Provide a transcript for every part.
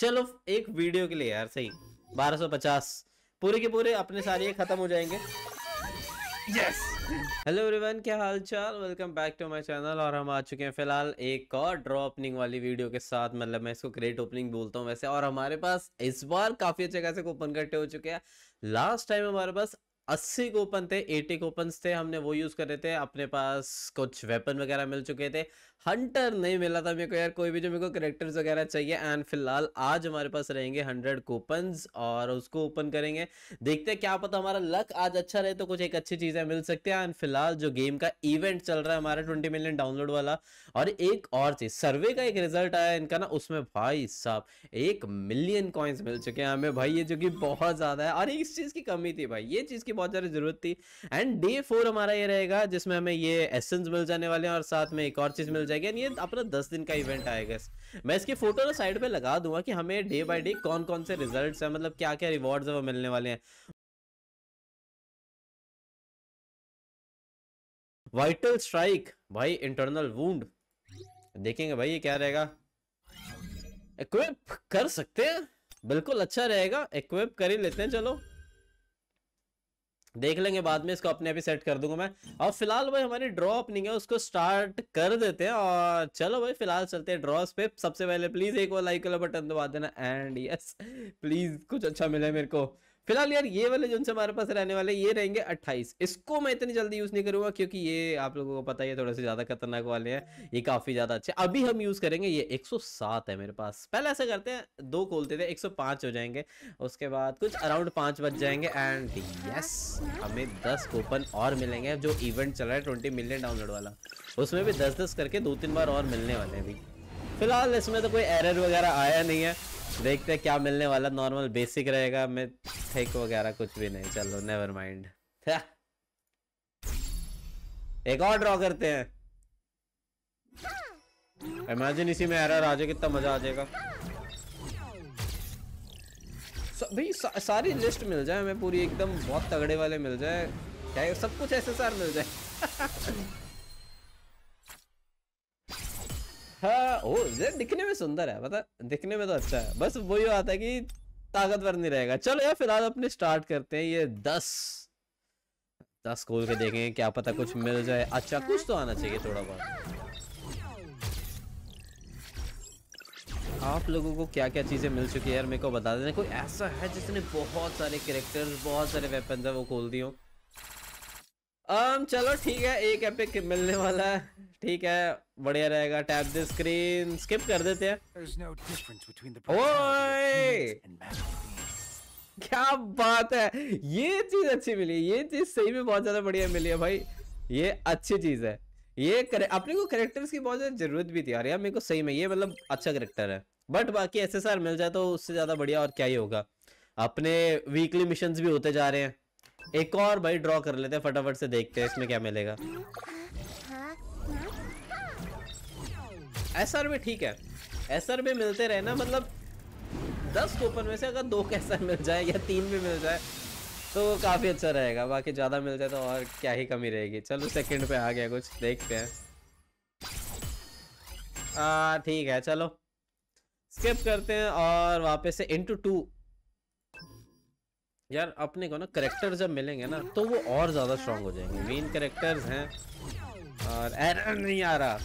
चलो एक वीडियो के लिए यार सही 1250 पूरे के पूरे अपने सारे खत्म हो जाएंगे यस हेलो एवरीवन क्या हाल चाल welcome back to my channel और हम आ चुके हैं फिलहाल एक और ड्रॉ ओपनिंग वाली वीडियो के साथ मतलब मैं इसको क्रेट ओपनिंग बोलता हूँ वैसे और हमारे पास इस बार काफी अच्छे खासे कूपन इकट्ठे हो चुके हैं लास्ट टाइम हमारे पास अस्सी कोपन थे एटी कोपन थे हमने वो यूज कर रहे थे अपने पास कुछ वेपन वगैरह मिल चुके थे हंटर नहीं मिला था मेरे को यार कोई भी जो मेरे को करेक्टर्स वगैरह चाहिए एंड फिलहाल आज हमारे पास रहेंगे हंड्रेड कोपन्स और उसको ओपन करेंगे देखते हैं क्या पता हमारा लक आज अच्छा रहे तो कुछ एक अच्छी चीज़ें मिल सकती है एंड फिलहाल जो गेम का इवेंट चल रहा है हमारा ट्वेंटी मिलियन डाउनलोड वाला और एक और चीज़ सर्वे का एक रिजल्ट आया इनका ना उसमें भाई साहब एक मिलियन कॉइन्स मिल चुके हैं हमें भाई ये जो कि बहुत ज़्यादा है और इस चीज़ की कमी थी भाई ये चीज़ की बहुत ज़्यादा ज़रूरत थी एंड डे फोर हमारा ये रहेगा जिसमें हमें ये एसेंस मिल जाने वाले हैं और साथ में एक और चीज़ मिल जाएगी एंड ये अपना दस दिन का इवेंट आएगा मैं इसकी फोटो ना साइड पर लगा दूंगा कि हमें डे बाई डे कौन कौन से रिजल्ट है मतलब क्या क्या रिवॉर्ड है वो मिलने वाले हैं वाइटल स्ट्राइक भाई इंटरनल वूंड देखेंगे भाई ये क्या रहेगा इक्विप कर सकते हैं बिल्कुल अच्छा रहेगा इक्विप कर ही लेते हैं चलो देख लेंगे बाद में इसको अपने आप ही सेट कर दूंगा मैं और फिलहाल भाई हमारी ड्रॉ ओपनिंग है उसको स्टार्ट कर देते हैं और चलो भाई फिलहाल चलते हैं ड्रॉस पे सबसे पहले प्लीज एक बार लाइक वाला बटन दबा देना एंड यस प्लीज कुछ अच्छा मिले मेरे को फिलहाल यार ये वाले जो हमारे पास रहने वाले ये रहेंगे अट्ठाईस इसको मैं इतनी जल्दी यूज नहीं करूंगा क्योंकि ये आप लोगों को पता ही है थोड़े से ज्यादा खतरनाक वाले हैं ये काफी ज्यादा अच्छे अभी हम यूज करेंगे ये 107 है मेरे पास पहले ऐसा करते हैं दो खोलते थे 105 हो जाएंगे उसके बाद कुछ अराउंड पांच बज जाएंगे एंड यस हमें दस कूपन और मिलेंगे जो इवेंट चल रहा है ट्वेंटी मिलियन डाउनलोड वाला उसमें भी दस दस करके दो तीन बार और मिलने वाले हैं अभी फिलहाल इसमें तो कोई एरर वगैरह आया नहीं है देखते हैं क्या मिलने वाला नॉर्मल बेसिक रहेगा मैं फेंक वगैरह कुछ भी नहीं चलो नेवर माइंड एक और ड्रॉ करते हैं इमेजिन इसी में एरर आ जाए कितना मजा आ जाएगा भाई सा, सारी लिस्ट मिल जाए हमें पूरी एकदम बहुत तगड़े वाले मिल जाए क्या सब कुछ ऐसे सार मिल जाए हाँ ओ दिखने में सुंदर है पता दिखने में तो अच्छा है बस वही बात है कि ताकतवर नहीं रहेगा चलो यार फिलहाल अपने स्टार्ट करते हैं ये दस दस खोल के देखेंगे क्या पता कुछ मिल जाए अच्छा कुछ तो आना चाहिए थोड़ा बहुत आप लोगों को क्या क्या चीज़ें मिल चुकी है यार मेरे को बता देना कोई ऐसा है जिसने बहुत सारे कैरेक्टर्स बहुत सारे वेपन्स है वो खोल दी हों um, चलो ठीक है एक एपिक मिलने वाला है ठीक है बढ़िया रहेगा टैप द स्क्रीन स्किप कर देते हैं ओए क्या बात है ये चीज अच्छी मिली ये चीज सही में बहुत ज्यादा बढ़िया मिली है भाई ये अच्छी चीज है ये करे अपने को करेक्टर्स की बहुत ज्यादा जरूरत भी थी यार यार मेरे को सही में ये मतलब अच्छा करेक्टर है बट बाकी एसएसआर मिल जाए तो उससे ज्यादा बढ़िया और क्या ही होगा अपने वीकली मिशन भी होते जा रहे हैं एक और भाई ड्रॉ कर लेते हैं फटाफट से देखते हैं इसमें क्या मिलेगा एस आर में ठीक है एस आर में मिलते रहे ना मतलब दस कूपन में से अगर दो कैसा मिल जाए या तीन भी मिल जाए तो काफ़ी अच्छा रहेगा बाकी ज़्यादा मिल जाए तो और क्या ही कमी रहेगी चलो सेकंड पे आ गया कुछ देखते हैं ठीक है चलो स्किप करते हैं और वापस से इंटू टू यार अपने को ना करेक्टर जब मिलेंगे ना तो वो और ज़्यादा स्ट्रांग हो जाएंगे मेन करेक्टर्स हैं और एरर नहीं आ रहा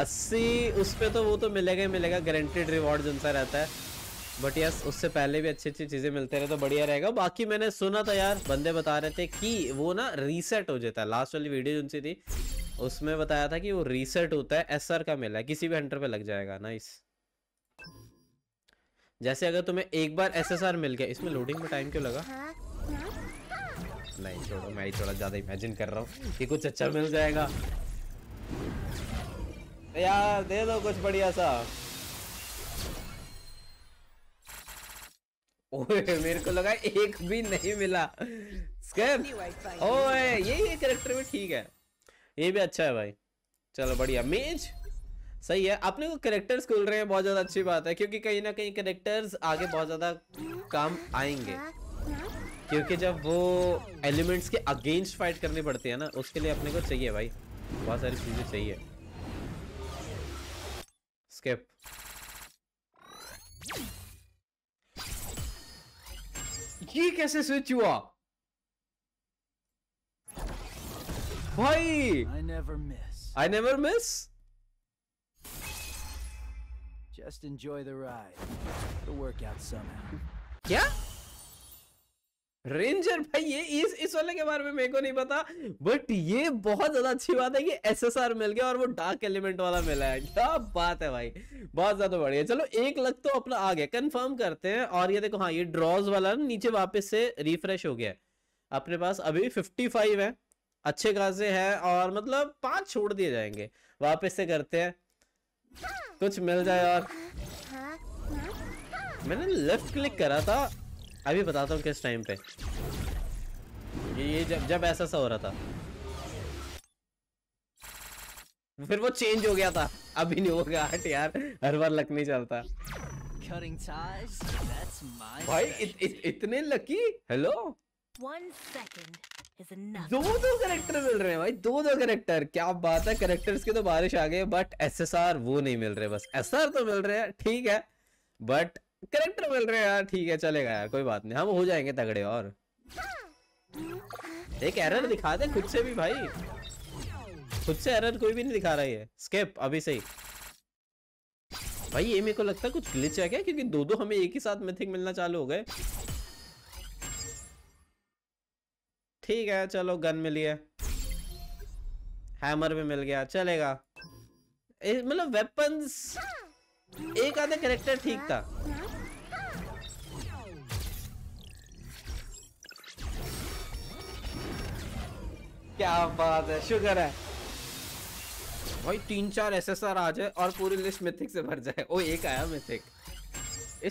अस्सी उस पर तो वो तो मिलेगा ही मिलेगा गारंटेड रिवॉर्ड उनका रहता है बट यस उससे पहले भी अच्छी अच्छी चीज़ें मिलते रहे तो बढ़िया रहेगा बाकी मैंने सुना था यार बंदे बता रहे थे कि वो ना रीसेट हो जाता है लास्ट वाली वीडियो जिनसी थी उसमें बताया था कि वो रीसेट होता है एसआर का मिला है किसी भी हंटर पे लग जाएगा नाइस जैसे अगर तुम्हें एक बार एसएसआर मिल गया इसमें लोडिंग में टाइम क्यों लगा नहीं छोड़ो मैं ही थोड़ा ज्यादा इमेजिन कर रहा हूँ कि कुछ अच्छा मिल जाएगा यार दे दो कुछ बढ़िया सा ओए मेरे को लगा एक भी नहीं मिला स्कैम ओए ये ये कैरेक्टर भी ठीक है ये भी अच्छा है भाई चलो बढ़िया मेज सही है अपने को करेक्टर्स खुल रहे हैं बहुत ज़्यादा अच्छी बात है क्योंकि कहीं ना कहीं करेक्टर्स आगे बहुत ज़्यादा काम आएंगे क्योंकि जब वो एलिमेंट्स के अगेंस्ट फाइट करनी पड़ती है ना उसके लिए अपने को चाहिए भाई बहुत सारी चीज़ें चाहिए स्किप ये कैसे स्विच हुआ भाई I never miss I never miss Just enjoy the ride. It'll work out somehow. क्या? रेंजर भाई ये इस इस वाले के बारे में मेरे को नहीं पता बट ये बहुत ज्यादा अच्छी बात है कि एसएसआर मिल गया और वो डार्क एलिमेंट वाला मिला है क्या बात है भाई बहुत ज्यादा बढ़िया चलो एक लग तो अपना आ गया कंफर्म करते हैं और ये देखो हाँ ये ड्रॉज वाला ना नीचे वापस से रिफ्रेश हो गया अपने पास अभी फिफ्टी फाइव है अच्छे खासे है और मतलब पांच छोड़ दिए जाएंगे वापिस से करते हैं कुछ मिल जाए यार मैंने लेफ्ट क्लिक करा था अभी बताता हूँ किस टाइम पे ये जब जब ऐसा सा हो रहा था फिर वो चेंज हो गया था अभी नहीं होगा हट यार हर बार लक नहीं चलता भाई इत, इत, इतने लकी हेलो दो दो करेक्टर मिल रहे हैं भाई दो दो करेक्टर क्या बात है करेक्टर्स के तो बारिश आ गए बट एसएसआर वो नहीं मिल रहे बस एसआर तो मिल रहे हैं ठीक है बट करेक्टर मिल रहे हैं यार ठीक है चलेगा यार कोई बात नहीं हम हो जाएंगे तगड़े और एक एरर दिखा दे खुद से भी भाई खुद से एरर कोई भी नहीं दिखा रहा है स्केप अभी से ही भाई ये मेरे को लगता है कुछ ग्लिच है क्या क्योंकि दो दो हमें एक ही साथ मिथिक मिलना चालू हो गए ठीक है चलो गन मिली है हैमर भी मिल गया चलेगा मतलब वेपन्स एक आधे करेक्टर ठीक था क्या बात है शुगर है भाई तीन चार एसएसआर आ जाए और पूरी लिस्ट मिथिक से भर जाए ओ एक आया मिथिक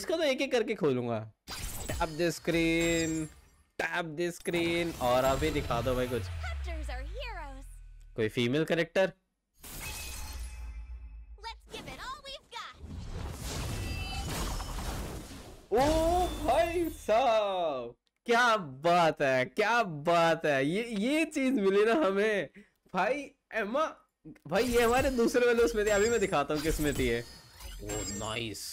इसको तो एक एक करके खोलूंगा अब the screen tap this screen और अभी दिखा दो भाई कुछ कोई फीमेल करेक्टर ओ भाई साहब क्या बात है क्या बात है ये ये चीज मिली ना हमें भाई एमा भाई ये हमारे दूसरे वाले उसमें थी अभी मैं दिखाता हूँ किसमें थी ये ओ oh, नाइस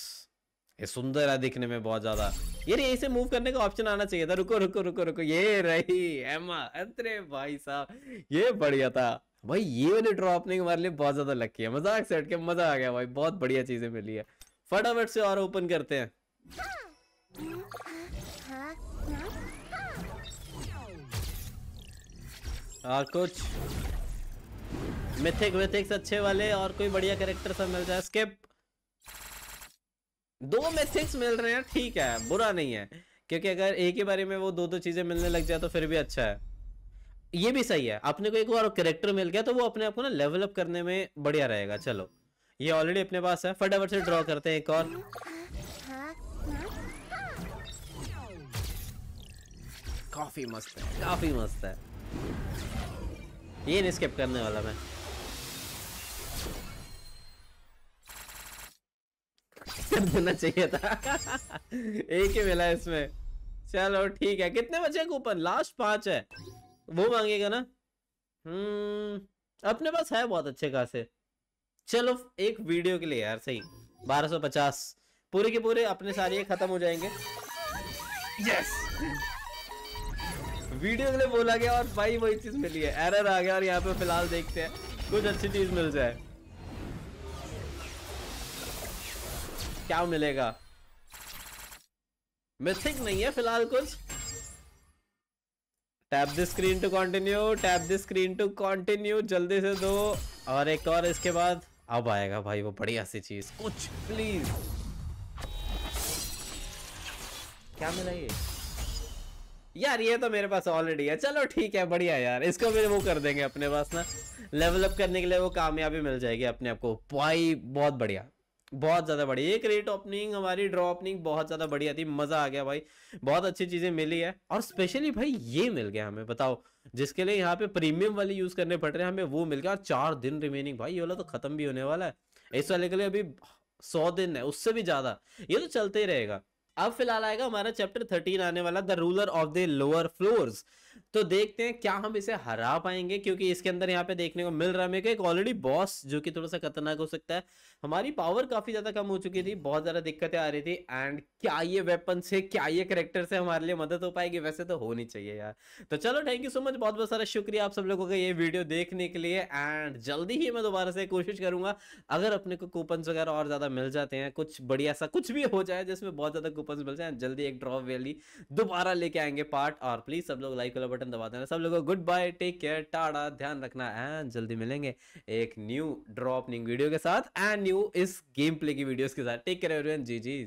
ये सुंदर है दिखने में बहुत ज्यादा यार यहीं से मूव करने का ऑप्शन आना चाहिए था रुको रुको रुको रुको ये रही एमा अरे भाई साहब ये बढ़िया था भाई ये वाले ड्रॉप ने हमारे लिए बहुत ज्यादा लकी है मजाक से के मजा आ गया भाई बहुत बढ़िया चीजें मिली है फटाफट से और ओपन करते हैं और कुछ मिथिक विथिक्स अच्छे वाले और कोई बढ़िया कैरेक्टर सब मिल जाए स्किप दो में सिक्स मिल रहे हैं ठीक है बुरा नहीं है क्योंकि अगर एक ही बारे में वो दो दो चीजें मिलने लग जाए तो फिर भी अच्छा है ये भी सही है अपने को एक बार करेक्टर मिल गया तो वो अपने आप को ना लेवल अप करने में बढ़िया रहेगा चलो ये ऑलरेडी अपने पास है फटाफट से ड्रॉ करते हैं एक और काफी मस्त है काफी मस्त है ये नहीं स्किप करने वाला मैं कर देना चाहिए था एक ही मिला इसमें चलो ठीक है कितने बचे कूपन लास्ट पांच है वो मांगेगा ना हम्म अपने पास है बहुत अच्छे खासे चलो एक वीडियो के लिए यार सही 1250 पूरे के पूरे अपने सारे खत्म हो जाएंगे यस वीडियो के लिए बोला गया और भाई वही चीज मिली है एरर आ गया और यहाँ पे फिलहाल देखते हैं कुछ अच्छी चीज मिल जाए क्या मिलेगा मिथिक नहीं है फिलहाल कुछ tap the screen to continue tap the screen to continue जल्दी से दो और एक और इसके बाद अब आएगा भाई वो बढ़िया सी चीज कुछ प्लीज क्या मिला ये यार ये तो मेरे पास ऑलरेडी है चलो ठीक है बढ़िया यार इसको भी वो कर देंगे अपने पास ना लेवल अप करने के लिए वो कामयाबी मिल जाएगी अपने आपको भाई बहुत बढ़िया बहुत ज़्यादा बढ़िया एक रेट ओपनिंग हमारी ड्रॉ ओपनिंग बहुत ज़्यादा बढ़िया थी मज़ा आ गया भाई बहुत अच्छी चीज़ें मिली है और स्पेशली भाई ये मिल गया हमें बताओ जिसके लिए यहाँ पे प्रीमियम वाले यूज़ करने पड़ रहे हैं हमें वो मिल गया और चार दिन रिमेनिंग भाई ये वाला तो ख़त्म भी होने वाला है इस वाले के लिए अभी सौ दिन है उससे भी ज़्यादा ये तो चलते ही रहेगा अब फिलहाल आएगा हमारा चैप्टर थर्टीन आने वाला the ruler of the lower floors तो देखते हैं क्या हम इसे हरा पाएंगे क्योंकि इसके अंदर यहाँ पे देखने को मिल रहा है मेरे एक ऑलरेडी बॉस जो कि थोड़ा सा खतरनाक हो सकता है हमारी पावर काफी ज्यादा कम हो चुकी थी बहुत ज्यादा दिक्कतें आ रही थी एंड क्या ये वेपन से क्या ये करेक्टर से हमारे लिए मदद हो पाएगी वैसे तो होनी चाहिए यार तो चलो थैंक यू सो मच बहुत बहुत सारा शुक्रिया आप सब लोगों का ये वीडियो देखने के लिए एंड जल्दी ही मैं दोबारा से कोशिश करूंगा अगर अपने को कूपन वगैरह और ज्यादा मिल जाते हैं कुछ बढ़िया सा कुछ भी हो जाए जिसमें बहुत ज्यादा कूपन मिल जाए जल्दी एक ड्रॉप वैली दोबारा लेके आएंगे पार्ट और प्लीज सब लोग लाइक वाला बटन दबा देना सब लोगों गुड बाय टेक केयर टाड़ा ध्यान रखना एंड जल्दी मिलेंगे एक न्यू ड्रॉप न्यू वीडियो के साथ एंड न्यू इस गेम प्ले की वीडियोस के साथ टेक केयर एवरीवन जी जी